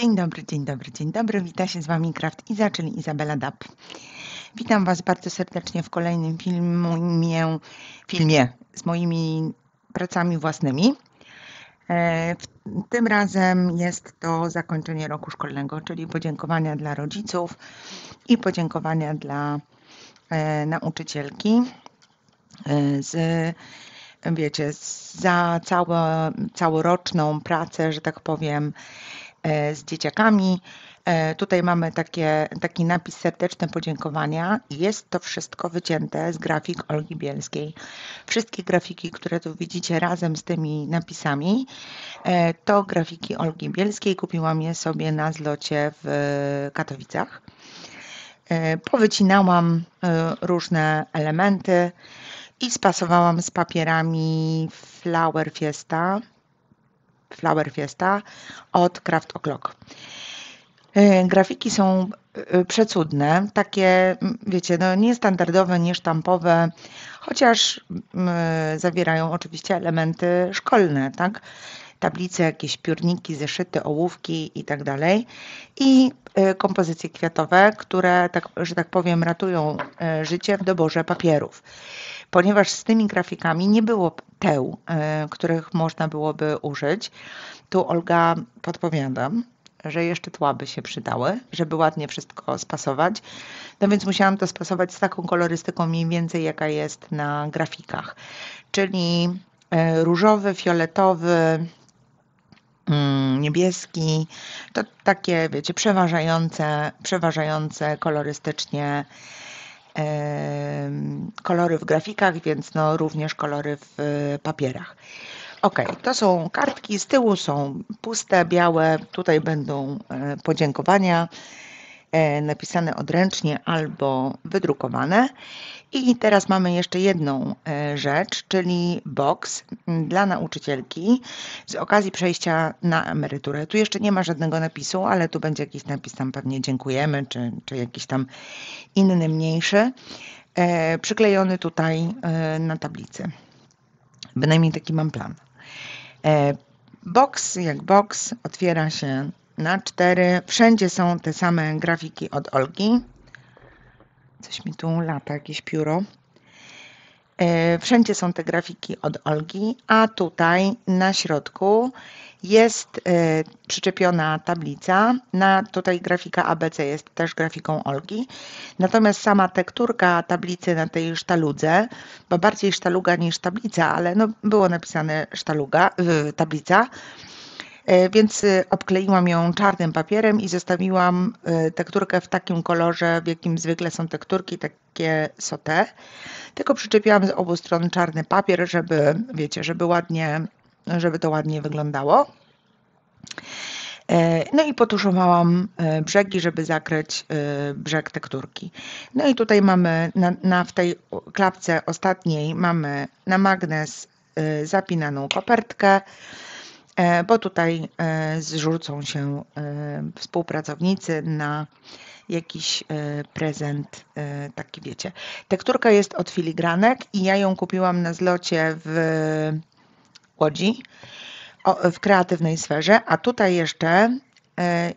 Dzień dobry, dzień dobry, dzień dobry. Wita się z Wami Kraft Iza, czyli Izabela Dab. Witam Was bardzo serdecznie w kolejnym filmie, filmie z moimi pracami własnymi. E, tym razem jest to zakończenie roku szkolnego, czyli podziękowania dla rodziców i podziękowania dla e, nauczycielki e, z wiecie, za całą całoroczną pracę, że tak powiem, E, z dzieciakami. E, tutaj mamy takie, taki napis serdeczne podziękowania. Jest to wszystko wycięte z grafik Olgi Bielskiej. Wszystkie grafiki, które tu widzicie razem z tymi napisami, e, to grafiki Olgi Bielskiej. Kupiłam je sobie na zlocie w Katowicach. Powycinałam różne elementy i spasowałam z papierami Flower Fiesta Flower Fiesta od Craft O'Clock. E, grafiki są e, przecudne, takie, wiecie, no niestandardowe, niesztampowe, chociaż zawierają oczywiście elementy szkolne, tak? Tablice, jakieś piórniki, zeszyty, ołówki i tak dalej. I e, kompozycje kwiatowe, które, tak, że tak powiem, ratują życie w doborze papierów ponieważ z tymi grafikami nie było teł, e, których można byłoby użyć. Tu Olga podpowiadam, że jeszcze tła by się przydały, żeby ładnie wszystko spasować. No więc musiałam to spasować z taką kolorystyką mniej więcej, jaka jest na grafikach. Czyli e, różowy, fioletowy, mm, niebieski. To takie, wiecie, przeważające, przeważające kolorystycznie kolory w grafikach, więc no również kolory w e, papierach. Ok, to są kartki, z tyłu są puste, białe, tutaj będą e, podziękowania. E, napisane odręcznie albo wydrukowane. I teraz mamy jeszcze jedną e, rzecz, czyli box dla nauczycielki z okazji przejścia na emeryturę. Tu jeszcze nie ma żadnego napisu, ale tu będzie jakiś napis tam pewnie dziękujemy, czy, czy jakiś tam inny, mniejszy, e, przyklejony tutaj na tablicy. Bynajmniej taki mam plan. Box jak box otwiera się na 4. Wszędzie są te same grafiki od Olgi. Coś mi tu lata, jakieś pióro. E, wszędzie są te grafiki od Olgi, a tutaj na środku jest e, przyczepiona tablica. Na, tutaj grafika ABC jest też grafiką Olgi. Natomiast sama tekturka tablicy na tej sztaludze, bo bardziej sztaluga niż tablica, ale no, było napisane sztaluga, y, tablica, E, więc e, obkleiłam ją czarnym papierem i zostawiłam e, tekturkę w takim kolorze, w jakim zwykle są tekturki, takie sote. Tylko przyczepiłam z obu stron czarny papier, żeby, wiecie, żeby ładnie, żeby to ładnie wyglądało. No i potuszowałam brzegi, żeby zakryć brzeg tekturki. No i tutaj mamy, na, na, w tej klapce ostatniej mamy na magnes zapinaną kopertkę. E, bo tutaj e, zrzucą się e, współpracownicy na jakiś prezent, taki wiecie. Tekturka jest od filigranek i ja ją kupiłam na zlocie w Łodzi, w kreatywnej sferze, a tutaj jeszcze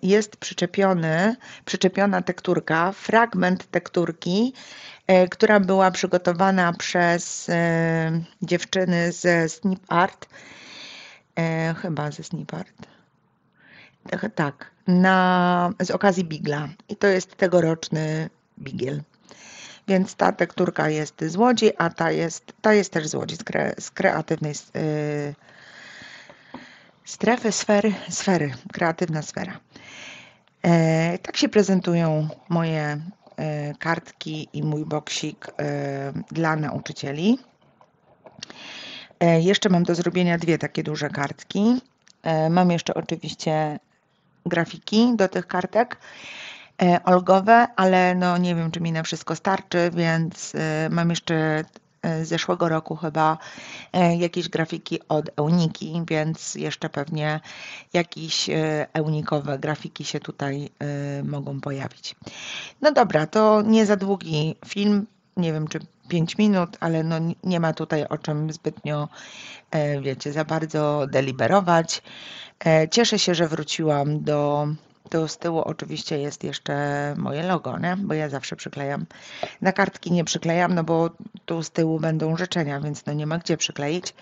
jest przyczepiony, przyczepiona tekturka, fragment tekturki, która była przygotowana przez dziewczyny ze Snip Art E, chyba ze Snipart. Tak, na, z okazji Bigla. I to jest tegoroczny Bigiel. Więc ta tekturka jest z Łodzi, a ta jest, ta jest też z Łodzi, z, kre, z kreatywnej y, strefy, sfery, sfery, kreatywna sfera. E, tak się prezentują moje e, kartki i mój boksik e, dla nauczycieli. E, jeszcze mam do zrobienia dwie takie duże kartki. E, mam jeszcze oczywiście grafiki do tych kartek olgowe, e, ale no nie wiem, czy mi na wszystko starczy, więc mam jeszcze z zeszłego roku chyba jakieś grafiki od Euniki, więc jeszcze pewnie jakieś Eunikowe grafiki się tutaj mogą pojawić. No dobra, to nie za długi film. Nie wiem, czy 5 minut, ale no nie ma tutaj o czym zbytnio, e, wiecie, za bardzo deliberować. E, cieszę się, że wróciłam do to z tyłu oczywiście jest jeszcze moje logo, nie? bo ja zawsze przyklejam. Na kartki nie przyklejam, no bo tu z tyłu będą życzenia, więc no nie ma gdzie przykleić.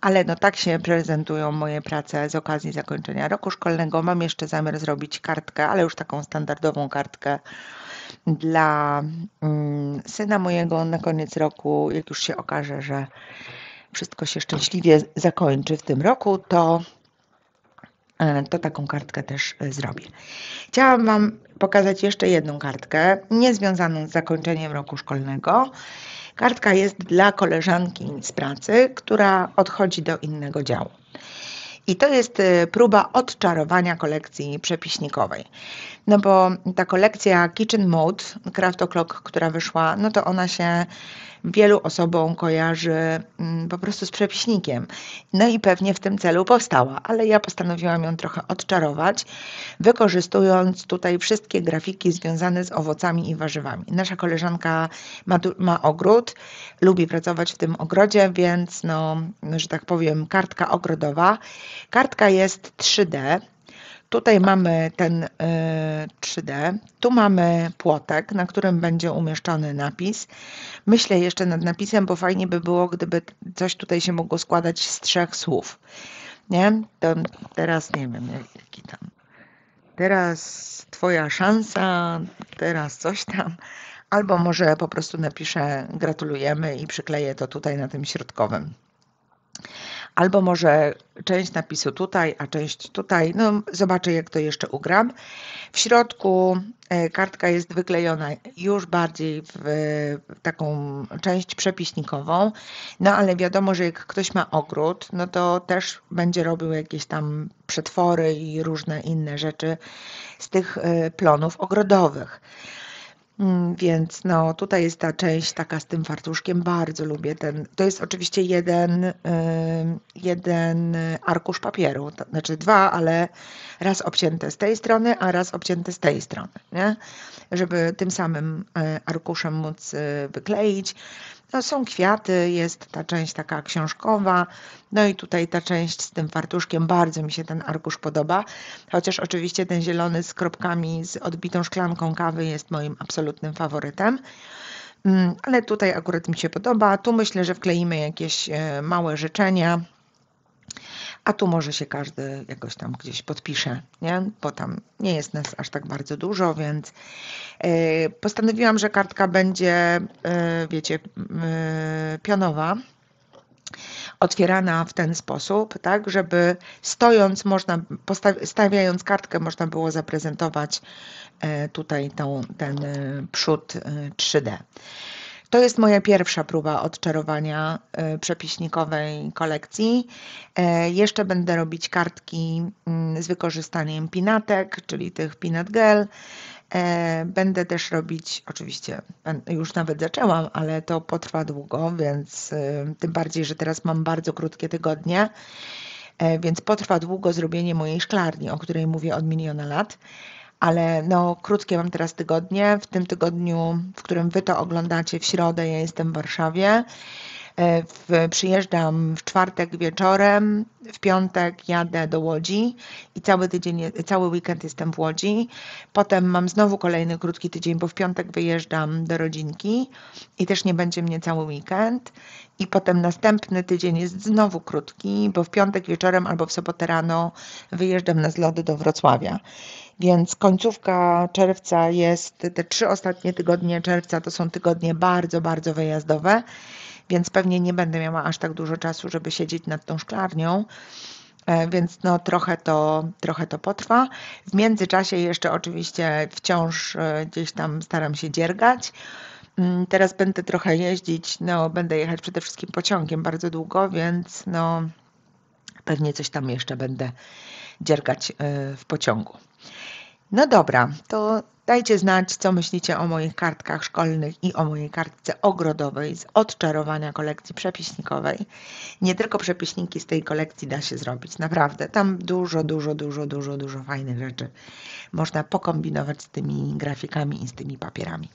Ale no tak się prezentują moje prace z okazji zakończenia roku szkolnego. Mam jeszcze zamiar zrobić kartkę, ale już taką standardową kartkę dla mm, syna mojego na koniec roku, jak już się okaże, że wszystko się szczęśliwie zakończy w tym roku, to, e, to taką kartkę też e, zrobię. Chciałam Wam pokazać jeszcze jedną kartkę, niezwiązaną z zakończeniem roku szkolnego. Kartka jest dla koleżanki z pracy, która odchodzi do innego działu. I to jest y, próba odczarowania kolekcji przepiśnikowej. No bo ta kolekcja Kitchen Mode, Craft O'Clock, która wyszła, no to ona się wielu osobom kojarzy mm, po prostu z przepiśnikiem. No i pewnie w tym celu powstała, ale ja postanowiłam ją trochę odczarować, wykorzystując tutaj wszystkie grafiki związane z owocami i warzywami. Nasza koleżanka ma, ma ogród, lubi pracować w tym ogrodzie, więc no, że tak powiem, kartka ogrodowa Kartka jest 3D. Tutaj tak. mamy ten 3D, y, tu mamy płotek, na którym będzie umieszczony napis. Myślę jeszcze nad napisem, bo fajnie by było, gdyby coś tutaj się mogło składać z trzech słów. Nie? To teraz nie wiem, jaki tam. Teraz twoja szansa, teraz coś tam. Albo może po prostu napiszę gratulujemy i przykleję to tutaj na tym środkowym albo może część napisu tutaj, a część tutaj. No, zobaczę, jak to jeszcze ugram. W środku e, kartka jest wyklejona już bardziej e, w taką część przepiśnikową, no ale wiadomo, że jak ktoś ma ogród, no to też będzie robił jakieś tam przetwory i różne inne rzeczy z tych e, plonów ogrodowych. Mm, więc no tutaj jest ta część taka z tym fartuszkiem, bardzo lubię ten, to jest oczywiście jeden, jeden arkusz papieru, to znaczy dwa, ale raz obcięte z tej strony, a raz obcięte z tej strony, nie? żeby tym samym e, arkuszem móc y, wykleić. No są kwiaty, jest ta część taka książkowa, no i tutaj ta część z tym fartuszkiem, bardzo mi się ten arkusz podoba, chociaż oczywiście ten zielony z kropkami, z odbitą szklanką kawy jest moim absolutnym faworytem. Mm, ale tutaj akurat mi się podoba. Tu myślę, że wkleimy jakieś e, małe życzenia, a tu może się każdy jakoś tam gdzieś podpisze, nie? bo tam nie jest nas aż tak bardzo dużo, więc e, postanowiłam, że kartka będzie, e, wiecie, e, pionowa otwierana w ten sposób, tak, żeby stojąc można, stawiając kartkę można było zaprezentować tutaj tą, ten przód 3D. To jest moja pierwsza próba odczarowania e, przepiśnikowej kolekcji. E, jeszcze będę robić kartki mm, z wykorzystaniem pinatek, czyli tych pinat gel. E, będę też robić, oczywiście już nawet zaczęłam, ale to potrwa długo, więc tym bardziej, że teraz mam bardzo krótkie tygodnie, więc potrwa długo zrobienie mojej szklarni, o której mówię od miliona lat ale no krótkie mam teraz tygodnie. W tym tygodniu, w którym Wy to oglądacie, w środę ja jestem w Warszawie. E, w, przyjeżdżam w czwartek wieczorem, w piątek jadę do Łodzi i cały tydzień, cały weekend jestem w Łodzi. Potem mam znowu kolejny krótki tydzień, bo w piątek wyjeżdżam do rodzinki i też nie będzie mnie cały weekend. I potem następny tydzień jest znowu krótki, bo w piątek wieczorem albo w sobotę rano wyjeżdżam na zlody do Wrocławia. Więc końcówka czerwca jest, te trzy ostatnie tygodnie czerwca to są tygodnie bardzo, bardzo wyjazdowe, więc pewnie nie będę miała aż tak dużo czasu, żeby siedzieć nad tą szklarnią e, więc no trochę to, trochę to potrwa. W międzyczasie jeszcze oczywiście wciąż e, gdzieś tam staram się dziergać. Mm, teraz będę trochę jeździć, no będę jechać przede wszystkim pociągiem bardzo długo, więc no pewnie coś tam jeszcze będę dziergać e, w pociągu. No dobra, to dajcie znać, co myślicie o moich kartkach szkolnych i o mojej kartce ogrodowej z odczarowania kolekcji przepiśnikowej. Nie tylko przepiśniki z tej kolekcji da się zrobić, naprawdę. Tam dużo, dużo, dużo, dużo, dużo fajnych rzeczy można pokombinować z tymi grafikami i z tymi papierami.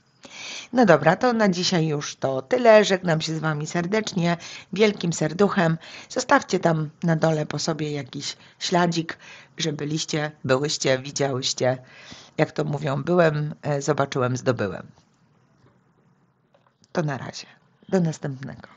No dobra, to na dzisiaj już to tyle. Żegnam się z Wami serdecznie, wielkim serduchem. Zostawcie tam na dole po sobie jakiś śladzik, żebyliście, byliście, byłyście, widziałyście. Jak to mówią, byłem, e, zobaczyłem, zdobyłem. To na razie. Do następnego.